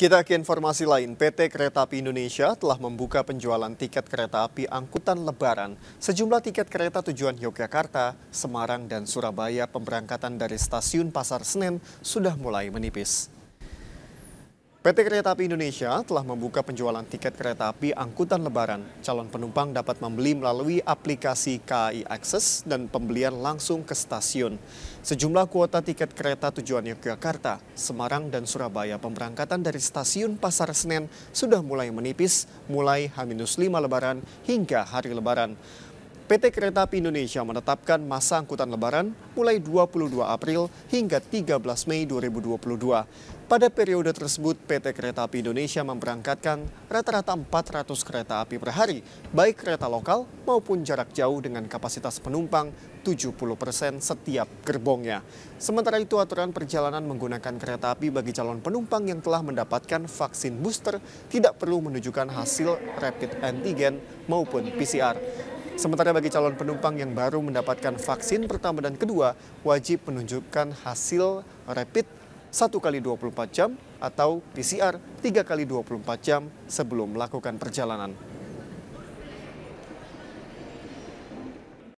Kita ke informasi lain, PT Kereta Api Indonesia telah membuka penjualan tiket kereta api angkutan lebaran. Sejumlah tiket kereta tujuan Yogyakarta, Semarang, dan Surabaya pemberangkatan dari stasiun Pasar Senen sudah mulai menipis. PT Kereta Api Indonesia telah membuka penjualan tiket kereta api angkutan lebaran. Calon penumpang dapat membeli melalui aplikasi KAI Access dan pembelian langsung ke stasiun. Sejumlah kuota tiket kereta tujuan Yogyakarta, Semarang, dan Surabaya pemberangkatan dari stasiun Pasar Senen sudah mulai menipis mulai H-5 lebaran hingga hari lebaran. PT Kereta Api Indonesia menetapkan masa angkutan lebaran mulai 22 April hingga 13 Mei 2022. Pada periode tersebut, PT Kereta Api Indonesia memberangkatkan rata-rata 400 kereta api per hari, baik kereta lokal maupun jarak jauh dengan kapasitas penumpang 70 persen setiap gerbongnya. Sementara itu, aturan perjalanan menggunakan kereta api bagi calon penumpang yang telah mendapatkan vaksin booster tidak perlu menunjukkan hasil rapid antigen maupun PCR. Sementara bagi calon penumpang yang baru mendapatkan vaksin pertama dan kedua, wajib menunjukkan hasil rapid 1 kali 24 jam atau PCR 3 kali 24 jam sebelum melakukan perjalanan.